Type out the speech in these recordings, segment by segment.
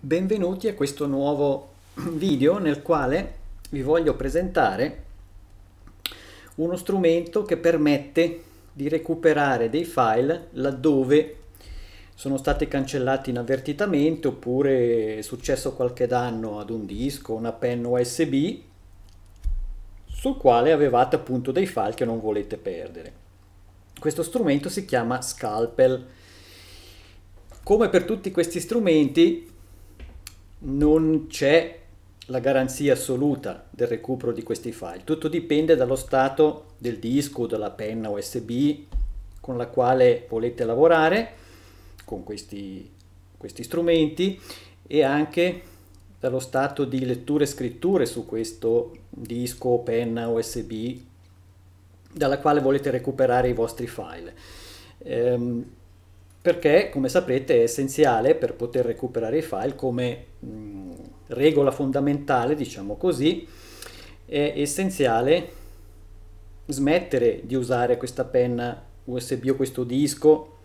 benvenuti a questo nuovo video nel quale vi voglio presentare uno strumento che permette di recuperare dei file laddove sono stati cancellati inavvertitamente oppure è successo qualche danno ad un disco, una penna USB sul quale avevate appunto dei file che non volete perdere. Questo strumento si chiama Scalpel. Come per tutti questi strumenti non c'è la garanzia assoluta del recupero di questi file. Tutto dipende dallo stato del disco, della penna USB con la quale volete lavorare con questi, questi strumenti e anche dallo stato di lettura e scritture su questo disco, penna USB dalla quale volete recuperare i vostri file. Ehm, perché come sapete è essenziale per poter recuperare i file come mh, regola fondamentale, diciamo così, è essenziale smettere di usare questa penna USB o questo disco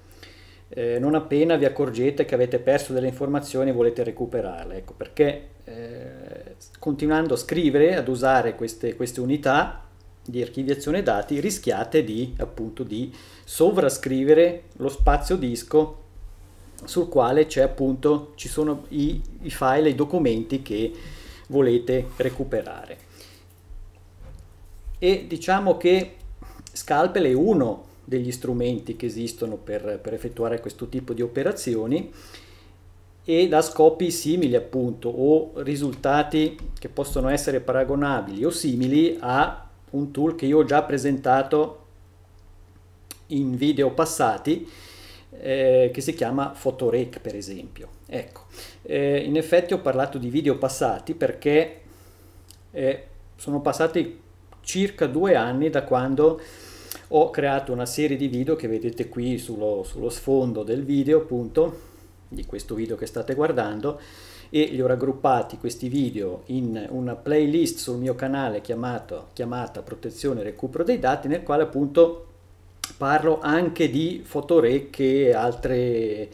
eh, non appena vi accorgete che avete perso delle informazioni e volete recuperarle, ecco perché eh, continuando a scrivere, ad usare queste, queste unità, di archiviazione dati rischiate di, appunto, di sovrascrivere lo spazio disco sul quale c'è appunto ci sono i, i file e i documenti che volete recuperare e diciamo che Scalpel è uno degli strumenti che esistono per, per effettuare questo tipo di operazioni e da scopi simili appunto o risultati che possono essere paragonabili o simili a un tool che io ho già presentato in video passati eh, che si chiama Photorec per esempio. Ecco, eh, in effetti ho parlato di video passati perché eh, sono passati circa due anni da quando ho creato una serie di video che vedete qui sullo, sullo sfondo del video appunto, di questo video che state guardando, e li ho raggruppati questi video in una playlist sul mio canale chiamato, chiamata protezione e recupero dei dati nel quale appunto parlo anche di fotorecche e altre,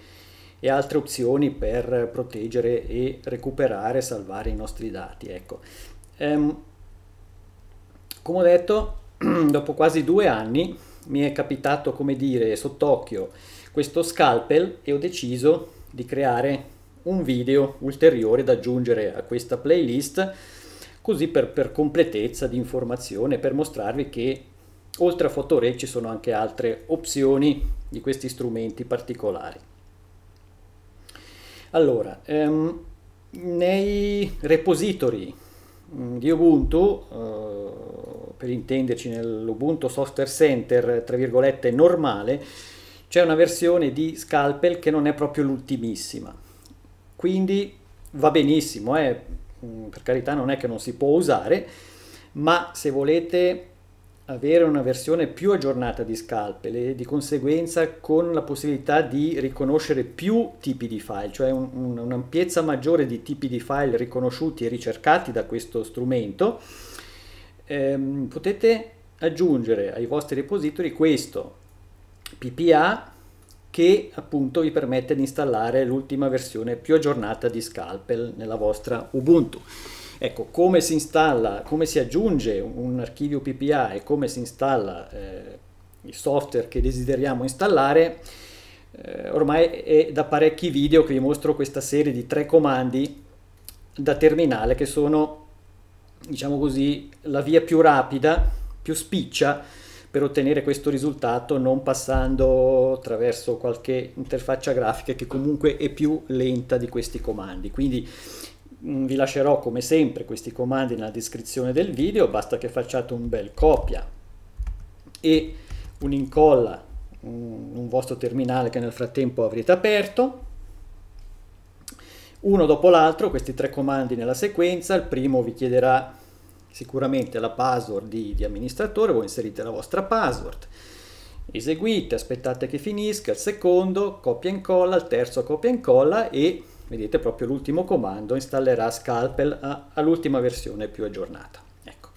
e altre opzioni per proteggere e recuperare e salvare i nostri dati. Ecco. Um, come ho detto, dopo quasi due anni mi è capitato, come dire, sott'occhio questo scalpel e ho deciso di creare un video ulteriore da aggiungere a questa playlist così per, per completezza di informazione per mostrarvi che oltre a Photore ci sono anche altre opzioni di questi strumenti particolari. Allora, ehm, nei repository mm, di Ubuntu, eh, per intenderci nell'Ubuntu Software Center, tra virgolette, normale, c'è una versione di Scalpel che non è proprio l'ultimissima. Quindi va benissimo, eh? Mm, per carità non è che non si può usare, ma se volete avere una versione più aggiornata di Scalpel e di conseguenza con la possibilità di riconoscere più tipi di file, cioè un'ampiezza un, un maggiore di tipi di file riconosciuti e ricercati da questo strumento, ehm, potete aggiungere ai vostri repository questo PPA che appunto vi permette di installare l'ultima versione più aggiornata di Scalpel nella vostra Ubuntu. Ecco, come si installa, come si aggiunge un archivio PPA e come si installa eh, il software che desideriamo installare, eh, ormai è da parecchi video che vi mostro questa serie di tre comandi da terminale che sono, diciamo così, la via più rapida, più spiccia per ottenere questo risultato non passando attraverso qualche interfaccia grafica che comunque è più lenta di questi comandi. Quindi mm, vi lascerò come sempre questi comandi nella descrizione del video, basta che facciate un bel copia e un incolla in un vostro terminale che nel frattempo avrete aperto uno dopo l'altro questi tre comandi nella sequenza, il primo vi chiederà sicuramente la password di, di amministratore, voi inserite la vostra password, eseguite, aspettate che finisca, il secondo copia e incolla, il terzo copia e incolla e vedete proprio l'ultimo comando installerà Scalpel all'ultima versione più aggiornata. Ecco,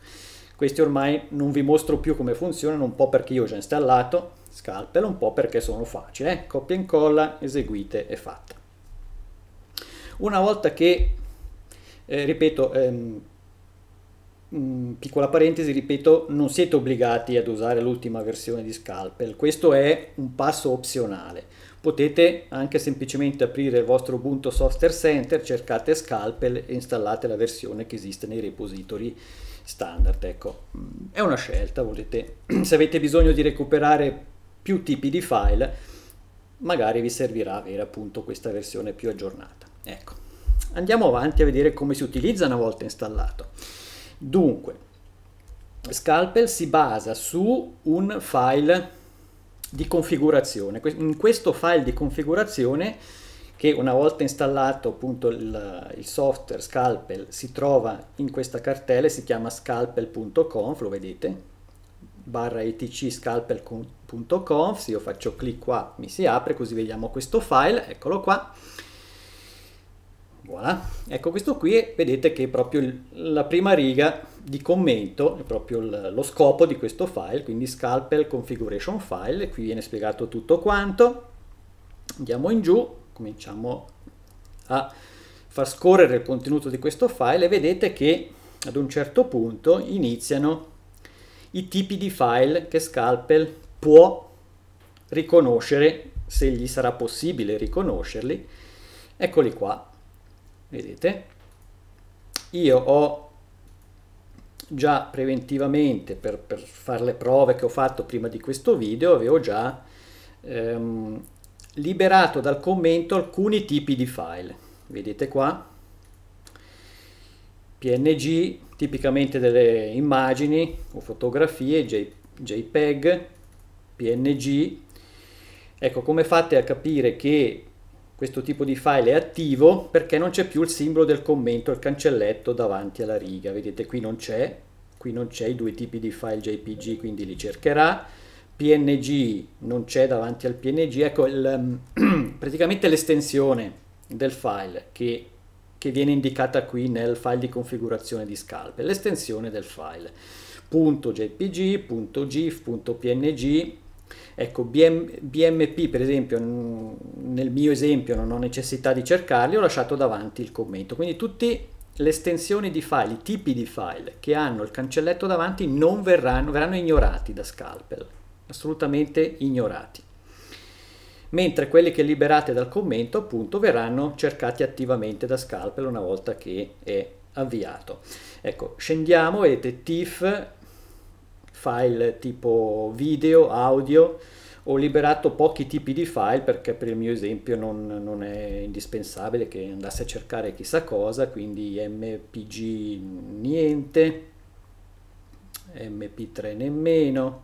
questi ormai non vi mostro più come funzionano, un po' perché io ho già installato Scalpel, un po' perché sono facili, eh? copia e incolla, eseguite e fatta. Una volta che, eh, ripeto, ehm, Mm, piccola parentesi, ripeto, non siete obbligati ad usare l'ultima versione di Scalpel, questo è un passo opzionale. Potete anche semplicemente aprire il vostro Ubuntu Software Center, cercate Scalpel e installate la versione che esiste nei repository standard. Ecco, mm, è una scelta, volete, se avete bisogno di recuperare più tipi di file, magari vi servirà avere appunto questa versione più aggiornata. Ecco, andiamo avanti a vedere come si utilizza una volta installato. Dunque, Scalpel si basa su un file di configurazione. In questo file di configurazione, che una volta installato appunto il, il software Scalpel si trova in questa cartella, si chiama scalpel.conf, lo vedete, barra etc scalpel.conf, se io faccio clic qua mi si apre, così vediamo questo file, eccolo qua voilà. Ecco, questo qui è, vedete che è proprio la prima riga di commento, è proprio lo scopo di questo file, quindi scalpel configuration file, qui viene spiegato tutto quanto. Andiamo in giù, cominciamo a far scorrere il contenuto di questo file e vedete che ad un certo punto iniziano i tipi di file che Scalpel può riconoscere se gli sarà possibile riconoscerli. Eccoli qua vedete io ho già preventivamente per, per fare le prove che ho fatto prima di questo video avevo già ehm, liberato dal commento alcuni tipi di file vedete qua png tipicamente delle immagini o fotografie J, jpeg png ecco come fate a capire che questo tipo di file è attivo perché non c'è più il simbolo del commento, il cancelletto davanti alla riga. Vedete qui non c'è, qui non c'è i due tipi di file JPG, quindi li cercherà. PNG non c'è davanti al PNG, ecco il, ehm, praticamente l'estensione del file che, che viene indicata qui nel file di configurazione di Scalp, l'estensione del file. .jpg, .gif, .png Ecco, BM, BMP per esempio, nel mio esempio non ho necessità di cercarli, ho lasciato davanti il commento. Quindi tutte le estensioni di file, i tipi di file che hanno il cancelletto davanti non verranno, verranno ignorati da Scalpel, assolutamente ignorati. Mentre quelli che liberate dal commento appunto verranno cercati attivamente da Scalpel una volta che è avviato. Ecco, scendiamo, vedete TIFF file tipo video, audio, ho liberato pochi tipi di file perché per il mio esempio non, non, è indispensabile che andasse a cercare chissà cosa, quindi MPG niente, MP3 nemmeno,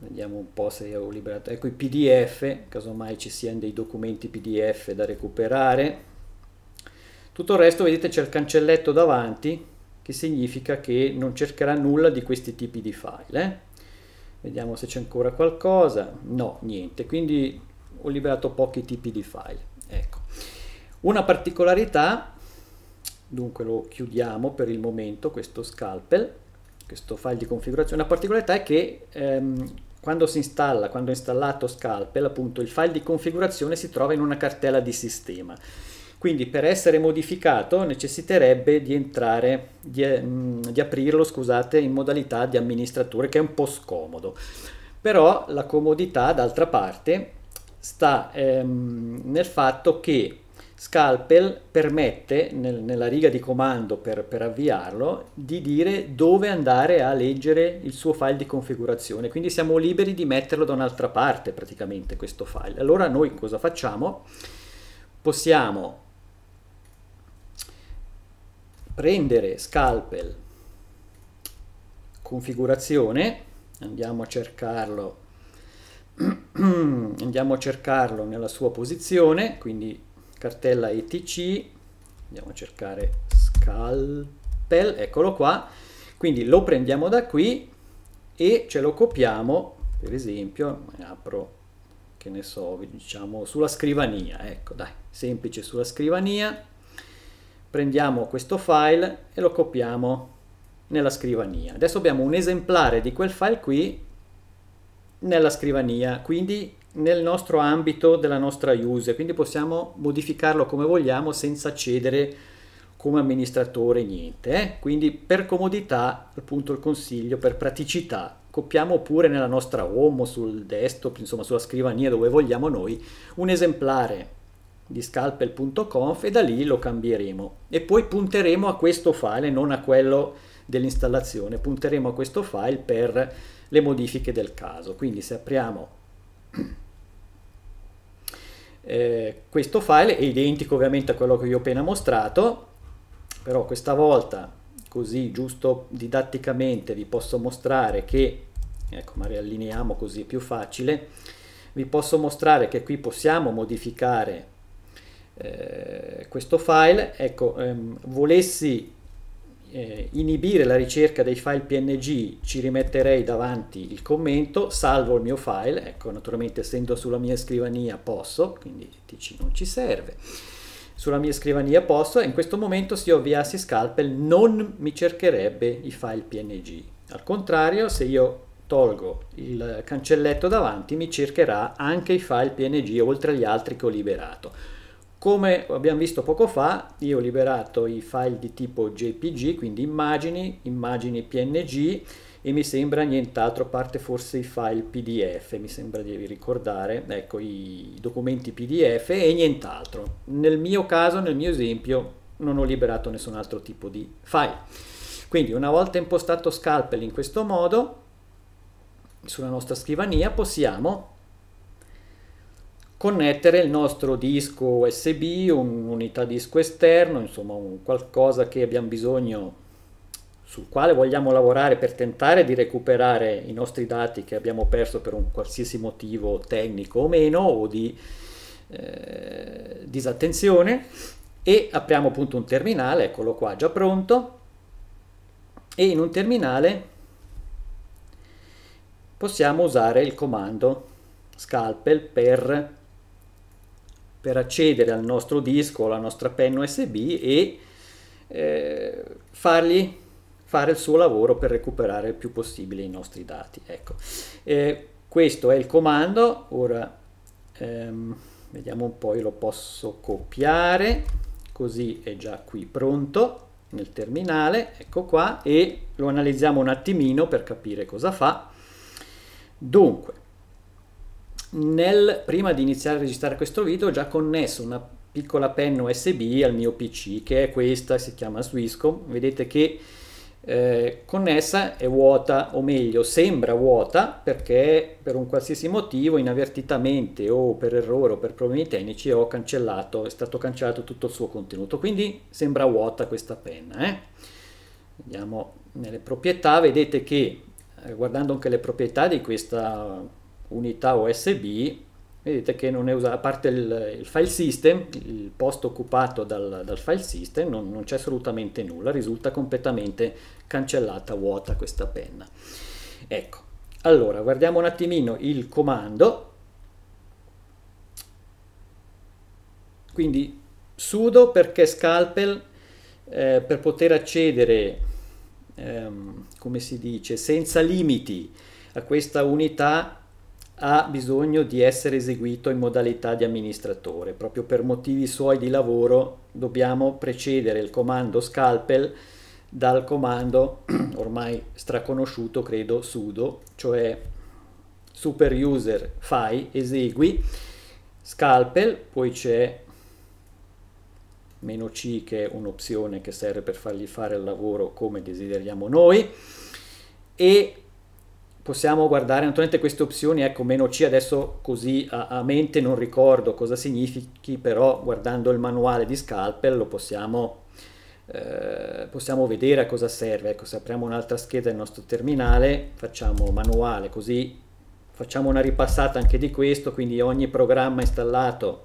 vediamo un po' se ho liberato, ecco i PDF, casomai ci siano dei documenti PDF da recuperare, tutto il resto vedete c'è il cancelletto davanti, che significa che non cercherà nulla di questi tipi di file. Eh? Vediamo se c'è ancora qualcosa. No, niente. Quindi ho liberato pochi tipi di file. Ecco. Una particolarità, dunque lo chiudiamo per il momento, questo scalpel, questo file di configurazione, una particolarità è che ehm, quando si installa, quando è installato scalpel, appunto il file di configurazione si trova in una cartella di sistema. Quindi per essere modificato necessiterebbe di, entrare, di, eh, di aprirlo scusate, in modalità di amministratore che è un po' scomodo. Però la comodità d'altra parte sta ehm, nel fatto che Scalpel permette nel, nella riga di comando per, per, avviarlo di dire dove andare a leggere il suo file di configurazione, quindi siamo liberi di metterlo da un'altra parte praticamente questo file. Allora noi cosa facciamo? Possiamo prendere scalpel configurazione andiamo a cercarlo andiamo a cercarlo nella sua posizione quindi cartella etc andiamo a cercare scalpel eccolo qua quindi lo prendiamo da qui e ce lo copiamo per esempio apro che ne so diciamo sulla scrivania ecco dai semplice sulla scrivania prendiamo questo file e lo copiamo nella scrivania. Adesso abbiamo un esemplare di quel file qui nella scrivania, quindi nel nostro ambito della nostra user, quindi possiamo modificarlo come vogliamo senza cedere come amministratore niente. Eh? Quindi per comodità, appunto il consiglio, per praticità, copiamo pure nella nostra home o sul desktop, insomma sulla scrivania dove vogliamo noi, un esemplare di scalpel.conf e da lì lo cambieremo e poi punteremo a questo file non a quello dell'installazione punteremo a questo file per le modifiche del caso quindi se apriamo eh, questo file è identico ovviamente a quello che vi ho appena mostrato però questa volta così giusto didatticamente vi posso mostrare che ecco ma riallineiamo così è più facile vi posso mostrare che qui possiamo modificare eh, questo file, ecco, ehm, volessi eh, inibire la ricerca dei file png ci rimetterei davanti il commento, salvo il mio file, ecco naturalmente essendo sulla mia scrivania posso, quindi tc non ci serve, sulla mia scrivania posso e in questo momento se io avviassi Scalpel non mi cercherebbe i file png, al contrario se io tolgo il cancelletto davanti mi cercherà anche i file png oltre agli altri che ho liberato. Come abbiamo visto poco fa, io ho liberato i file di tipo JPG, quindi immagini, immagini PNG e mi sembra nient'altro, a parte forse i file PDF, mi sembra di ricordare, ecco, i documenti PDF e nient'altro. Nel mio caso, nel mio esempio, non ho liberato nessun altro tipo di file. Quindi una volta impostato Scalpel in questo modo, sulla nostra scrivania possiamo connettere il nostro disco USB, un'unità disco esterno, insomma un qualcosa che abbiamo bisogno sul quale vogliamo lavorare per tentare di recuperare i nostri dati che abbiamo perso per un qualsiasi motivo tecnico o meno o di eh, disattenzione e apriamo appunto un terminale, eccolo qua già pronto e in un terminale possiamo usare il comando scalpel per per accedere al nostro disco, alla nostra penna USB e eh, fargli fare il suo lavoro per recuperare il più possibile i nostri dati. Ecco. Eh, questo è il comando, ora ehm, vediamo un po', io lo posso copiare, così è già qui pronto nel terminale, ecco qua, e lo analizziamo un attimino per capire cosa fa. Dunque, nel, prima di iniziare a registrare questo video ho già connesso una piccola penna USB al mio PC che è questa, si chiama Swisscom, vedete che eh, connessa è vuota o meglio sembra vuota perché per un qualsiasi motivo inavvertitamente o per errore o per problemi tecnici ho cancellato, è stato cancellato tutto il suo contenuto, quindi sembra vuota questa penna. Eh? Andiamo nelle proprietà, vedete che eh, guardando anche le proprietà di questa unità USB, vedete che non è usata, a parte il, il file system, il posto occupato dal, dal file system, non, non c'è assolutamente nulla, risulta completamente cancellata, vuota questa penna. Ecco, allora guardiamo un attimino il comando, quindi sudo perché scalpel eh, per poter accedere ehm, come si dice senza limiti a questa unità ha bisogno di essere eseguito in modalità di amministratore. Proprio per motivi suoi di lavoro dobbiamo precedere il comando scalpel dal comando ormai straconosciuto, credo, sudo, cioè super user fai, esegui, scalpel, poi c'è meno C che è un'opzione che serve per fargli fare il lavoro come desideriamo noi e possiamo guardare naturalmente queste opzioni, ecco meno C adesso così a, a, mente non ricordo cosa significhi, però guardando il manuale di Scalpel lo possiamo, eh, possiamo vedere a cosa serve. Ecco, se apriamo un'altra scheda del nostro terminale, facciamo manuale, così facciamo una ripassata anche di questo, quindi ogni programma installato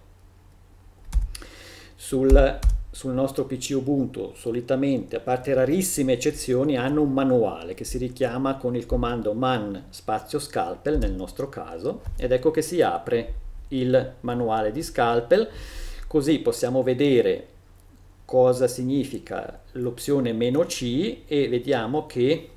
sul sul nostro PC Ubuntu solitamente, a parte rarissime eccezioni, hanno un manuale che si richiama con il comando man spazio scalpel nel nostro caso ed ecco che si apre il manuale di scalpel così possiamo vedere cosa significa l'opzione meno C e vediamo che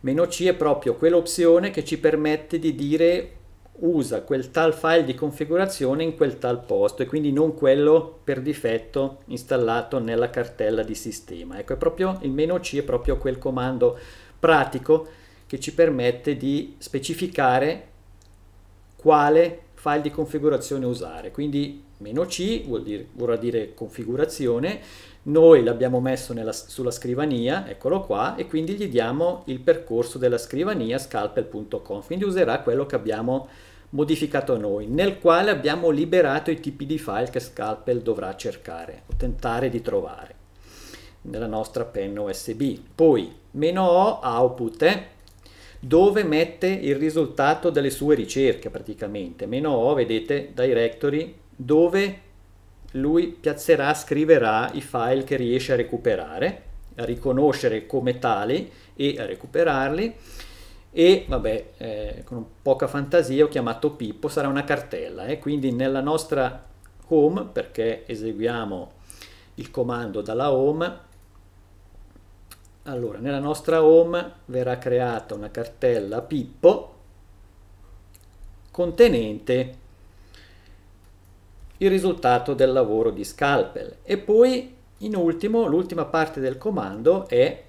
meno C è proprio quell'opzione che ci permette di dire usa quel tal file di configurazione in quel tal posto e quindi non quello per difetto installato nella cartella di sistema. Ecco, è proprio il meno C è proprio quel comando pratico che ci permette di specificare quale file di configurazione usare. Quindi meno C dire, vorrà dire configurazione, noi l'abbiamo messo nella, sulla scrivania, eccolo qua, e quindi gli diamo il percorso della scrivania scalpel.conf, quindi userà quello che abbiamo modificato noi, nel quale abbiamo liberato i tipi di file che Scalpel dovrà cercare o tentare di trovare nella nostra penna USB. Poi, meno O, output, eh? dove mette il risultato delle sue ricerche praticamente. Meno O, vedete, directory dove lui piazzerà, scriverà i file che riesce a recuperare, a riconoscere come tali e a recuperarli e vabbè eh, con poca fantasia ho chiamato Pippo, sarà una cartella eh? quindi nella nostra home perché eseguiamo il comando dalla home allora nella nostra home verrà creata una cartella Pippo contenente il risultato del lavoro di scalpel e poi in ultimo l'ultima parte del comando è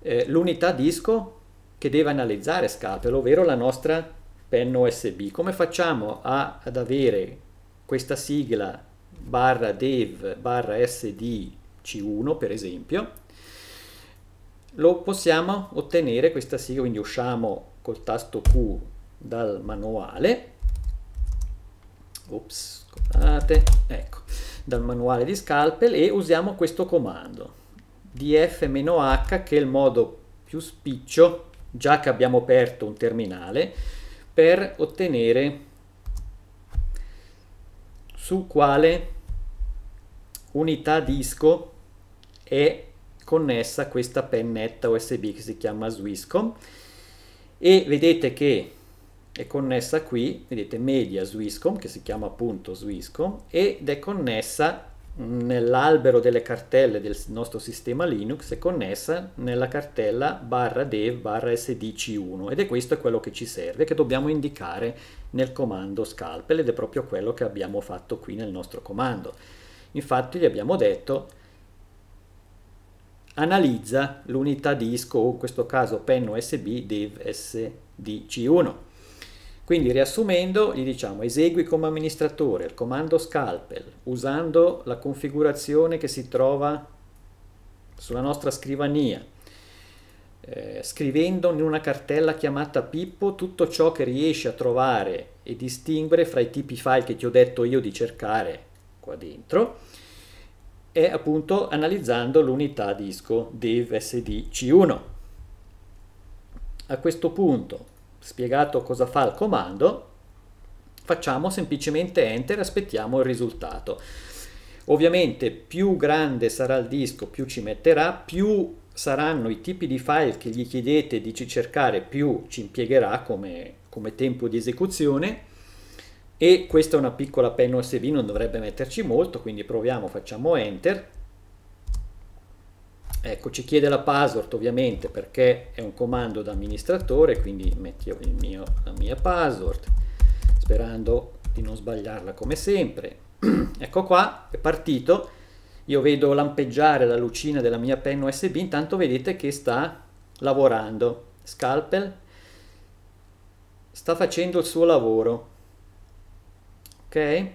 eh, l'unità disco che deve analizzare scalpel ovvero la nostra penna usb come facciamo a, ad avere questa sigla barra dev barra sd c1 per esempio lo possiamo ottenere questa sigla quindi usciamo col tasto q dal manuale Ops scusate, ecco, dal manuale di Scalpel e usiamo questo comando df-h che è il modo più spiccio, già che abbiamo aperto un terminale, per ottenere su quale unità disco è connessa questa pennetta USB che si chiama Swisscom e vedete che è connessa qui, vedete, media Swisscom, che si chiama appunto Swisscom, ed è connessa nell'albero delle cartelle del nostro sistema Linux, è connessa nella cartella barra dev barra sdc1 ed è questo quello che ci serve, che dobbiamo indicare nel comando scalpel ed è proprio quello che abbiamo fatto qui nel nostro comando. Infatti gli abbiamo detto analizza l'unità disco, in questo caso pen USB dev sdc1 quindi riassumendo gli diciamo esegui come amministratore il comando scalpel usando la configurazione che si trova sulla nostra scrivania eh, scrivendo in una cartella chiamata Pippo tutto ciò che riesce a trovare e distinguere fra i tipi file che ti ho detto io di cercare qua dentro e appunto analizzando l'unità disco dev 1 a questo punto spiegato cosa fa il comando, facciamo semplicemente enter e aspettiamo il risultato. Ovviamente più grande sarà il disco, più ci metterà, più saranno i tipi di file che gli chiedete di cercare, più ci impiegherà come, come tempo di esecuzione e questa è una piccola penna USB, non dovrebbe metterci molto, quindi proviamo, facciamo enter Ecco, ci chiede la password ovviamente perché è un comando da amministratore, quindi metti mio, la mia password, sperando di non sbagliarla come sempre. ecco qua, è partito, io vedo lampeggiare la lucina della mia penna USB, intanto vedete che sta lavorando. Scalpel sta facendo il suo lavoro, ok?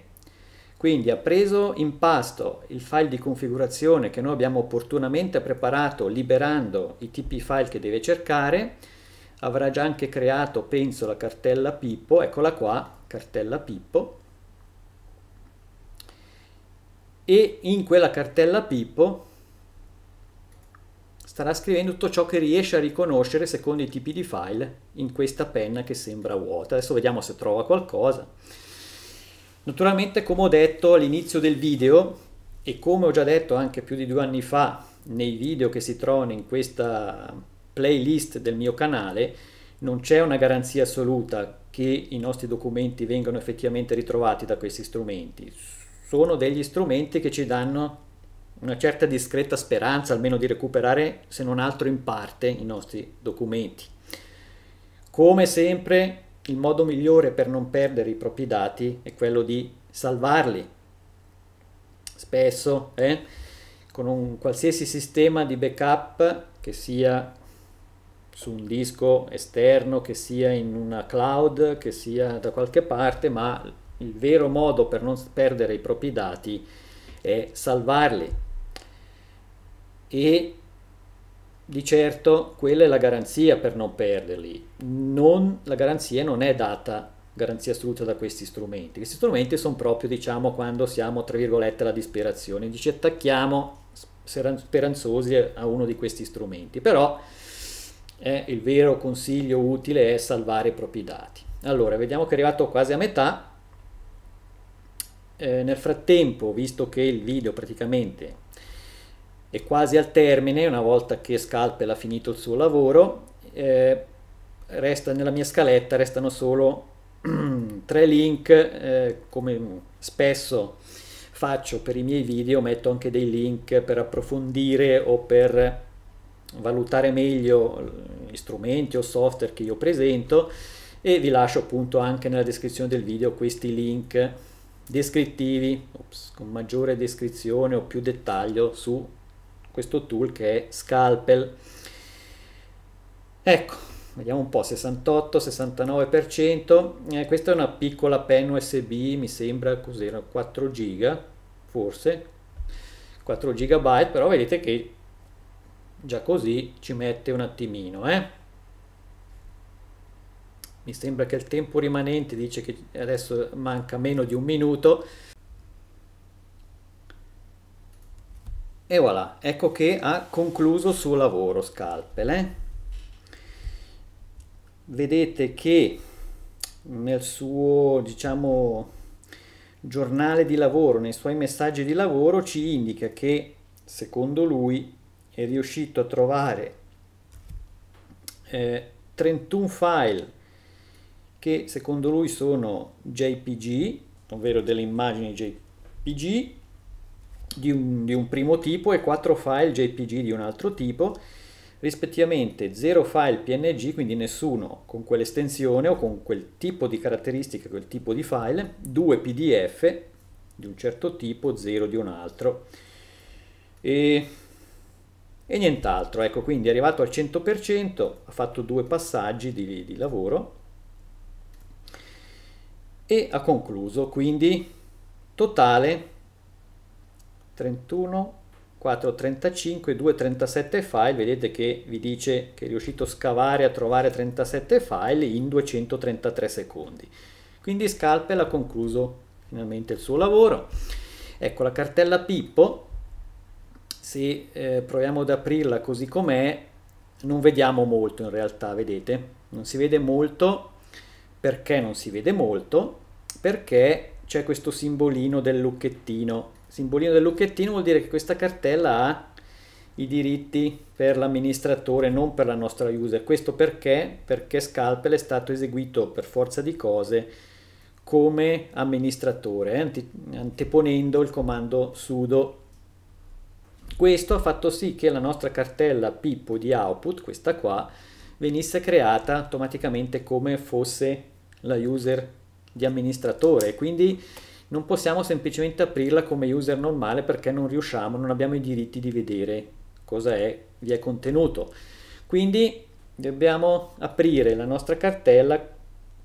Quindi ha preso in pasto il file di configurazione che noi abbiamo opportunamente preparato liberando i tipi file che deve cercare, avrà già anche creato, penso, la cartella Pippo, eccola qua, cartella Pippo, e in quella cartella Pippo starà scrivendo tutto ciò che riesce a riconoscere secondo i tipi di file in questa penna che sembra vuota. Adesso vediamo se trova qualcosa. Naturalmente, come ho detto all'inizio del video e come ho già detto anche più di due anni fa nei video che si trovano in questa playlist del mio canale, non c'è una garanzia assoluta che i nostri documenti vengano effettivamente ritrovati da questi strumenti. Sono degli strumenti che ci danno una certa discreta speranza almeno di recuperare se non altro in parte i nostri documenti. Come sempre il modo migliore per non perdere i propri dati è quello di salvarli. Spesso eh, con un qualsiasi sistema di backup, che sia su un disco esterno, che sia in una cloud, che sia da qualche parte, ma il vero modo per non perdere i propri dati è salvarli. E di certo quella è la garanzia per non perderli. Non, la garanzia non è data, garanzia assoluta da questi strumenti. Questi strumenti sono proprio, diciamo, quando siamo, tra virgolette, alla disperazione. Ci attacchiamo speranzosi a uno di questi strumenti. Però eh, il vero consiglio utile è salvare i propri dati. Allora, vediamo che è arrivato quasi a metà. Eh, nel frattempo, visto che il video praticamente è quasi al termine, una volta che Scalpel ha finito il suo lavoro, eh, resta, nella mia scaletta restano solo tre link, eh, come spesso faccio per i miei video, metto anche dei link per approfondire o per valutare meglio gli strumenti o software che io presento e vi lascio appunto anche nella descrizione del video questi link descrittivi ops, con maggiore descrizione o più dettaglio su questo tool che è Scalpel. Ecco, vediamo un po', 68-69%, eh, questa è una piccola pen USB, mi sembra cos'era, 4 giga, forse, 4 GB, però vedete che già così ci mette un attimino, eh? Mi sembra che il tempo rimanente dice che adesso manca meno di un minuto, E voilà, ecco che ha concluso il suo lavoro Scalpel. Eh? Vedete che nel suo, diciamo, giornale di lavoro, nei suoi messaggi di lavoro, ci indica che secondo lui è riuscito a trovare eh, 31 file che secondo lui sono JPG, ovvero delle immagini JPG, di un, di un primo tipo e 4 file JPG di un altro tipo, rispettivamente 0 file PNG, quindi nessuno con quell'estensione o con quel tipo di caratteristiche, quel tipo di file, 2 PDF di un certo tipo, 0 di un altro. E e nient'altro. Ecco, quindi è arrivato al 100%, ha fatto due passaggi di, di, lavoro e ha concluso. Quindi totale 31 435 237 file vedete che vi dice che è riuscito a scavare a trovare 37 file in 233 secondi quindi Scalpel ha concluso finalmente il suo lavoro ecco la cartella Pippo se eh, proviamo ad aprirla così com'è non vediamo molto in realtà vedete non si vede molto perché non si vede molto perché c'è questo simbolino del lucchettino simbolino del lucchettino vuol dire che questa cartella ha i diritti per l'amministratore, non per la nostra user. Questo perché? Perché Scalpel è stato eseguito per forza di cose come amministratore, eh, anteponendo il comando sudo. Questo ha fatto sì che la nostra cartella Pippo di output, questa qua, venisse creata automaticamente come fosse la user di amministratore. Quindi non possiamo semplicemente aprirla come user normale perché non riusciamo, non abbiamo i diritti di vedere cosa è, vi è contenuto. Quindi dobbiamo aprire la nostra cartella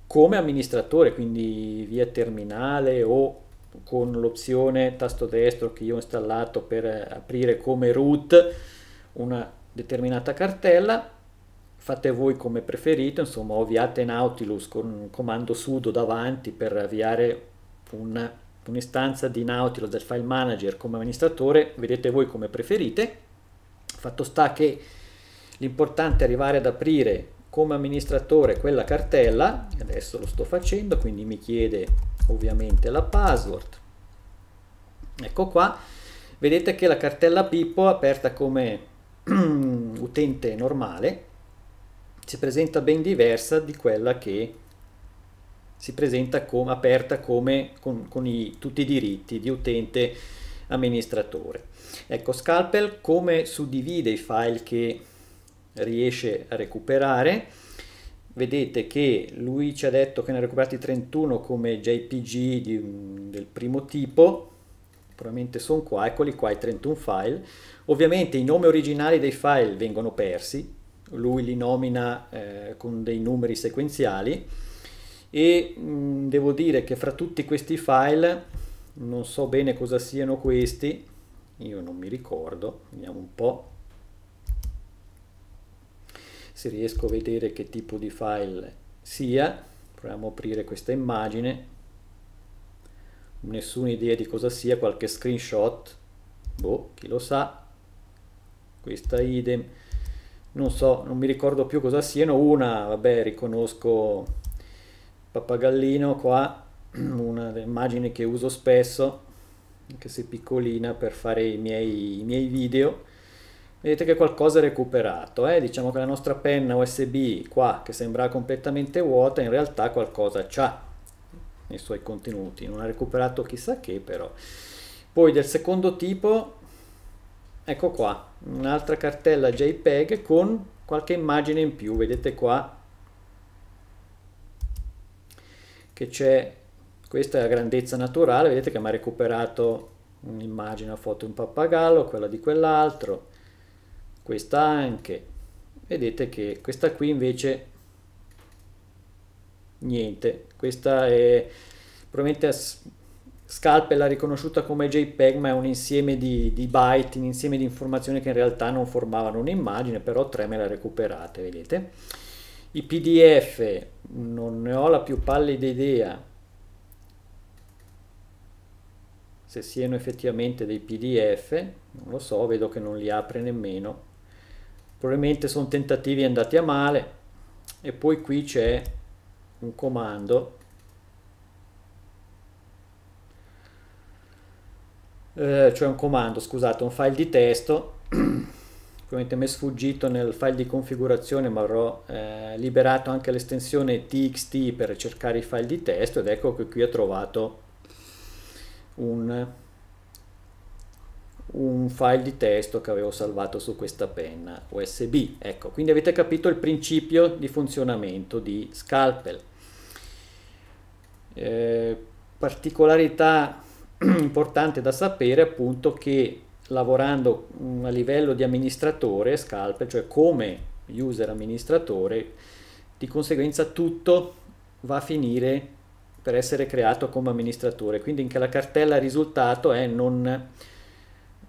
come amministratore, quindi via terminale o con l'opzione tasto destro che io ho installato per aprire come root una determinata cartella fate voi come preferite insomma avviate Nautilus con un comando sudo davanti per avviare un, un'istanza di Nautilus del file manager come amministratore, vedete voi come preferite. Fatto sta che l'importante è arrivare ad aprire come amministratore quella cartella, adesso lo sto facendo, quindi mi chiede ovviamente la password. Ecco qua, vedete che la cartella Pippo aperta come utente normale si presenta ben diversa di quella che si presenta com, aperta come con, con i, tutti i diritti di utente amministratore. Ecco, Scalpel come suddivide i file che riesce a recuperare? Vedete che lui ci ha detto che ne ha recuperati 31 come JPG di, del primo tipo, probabilmente sono qua, eccoli qua i 31 file. Ovviamente i nomi originali dei file vengono persi, lui li nomina eh, con dei numeri sequenziali, e mh, mm, devo dire che fra tutti questi file non so bene cosa siano questi io non mi ricordo vediamo un po' se riesco a vedere che tipo di file sia proviamo a aprire questa immagine nessuna idea di cosa sia qualche screenshot boh chi lo sa questa idem non so non mi ricordo più cosa siano una vabbè riconosco pappagallino qua, una immagine che uso spesso, anche se piccolina, per fare i miei, i miei video. Vedete che qualcosa è recuperato, eh? diciamo che la nostra penna USB qua, che sembra completamente vuota, in realtà qualcosa c'ha nei suoi contenuti, non ha recuperato chissà che però. Poi del secondo tipo, ecco qua, un'altra cartella JPEG con qualche immagine in più, vedete qua che c'è, questa è la grandezza naturale, vedete che mi ha recuperato un'immagine, una foto di un pappagallo, quella di quell'altro, questa anche, vedete che questa qui invece niente, questa è probabilmente Scalpel l'ha riconosciuta come JPEG, ma è un insieme di, di, byte, un insieme di informazioni che in realtà non formavano un'immagine, però tre me la recuperate, vedete? I PDF non ne ho la più pallida idea se siano effettivamente dei PDF, non lo so, vedo che non li apre nemmeno. Probabilmente sono tentativi andati a male e poi qui c'è un comando eh, cioè un comando, scusate, un file di testo ovviamente mi è sfuggito nel file di configurazione ma avrò eh, liberato anche l'estensione txt per cercare i file di testo ed ecco che qui ho trovato un, un file di testo che avevo salvato su questa penna usb ecco quindi avete capito il principio di funzionamento di scalpel eh, particolarità importante da sapere appunto che lavorando mm, a livello di amministratore, Scalp, cioè come user amministratore, di conseguenza tutto va a finire per essere creato come amministratore. Quindi in che la cartella risultato è non,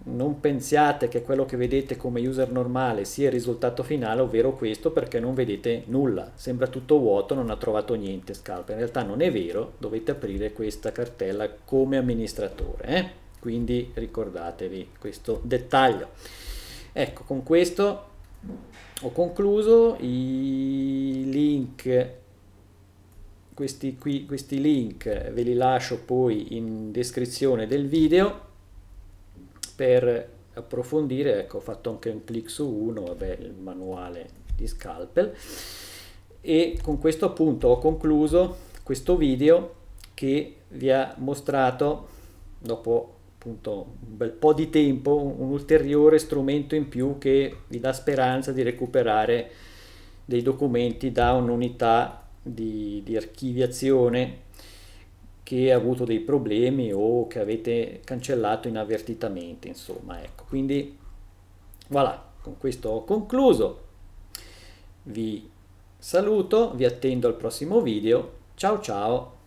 non pensiate che quello che vedete come user normale sia il risultato finale, ovvero questo, perché non vedete nulla. Sembra tutto vuoto, non ha trovato niente Scalp. In realtà non è vero, dovete aprire questa cartella come amministratore. Eh? quindi ricordatevi questo dettaglio ecco con questo ho concluso i link questi qui questi link ve li lascio poi in descrizione del video per approfondire ecco ho fatto anche un clic su uno vabbè il manuale di scalpel e con questo appunto ho concluso questo video che vi ha mostrato dopo appunto un bel po' di tempo, un ulteriore strumento in più che vi dà speranza di recuperare dei documenti da un'unità di, di archiviazione che ha avuto dei problemi o che avete cancellato inavvertitamente, insomma, ecco. Quindi voilà, con questo ho concluso. Vi saluto, vi attendo al prossimo video. Ciao ciao.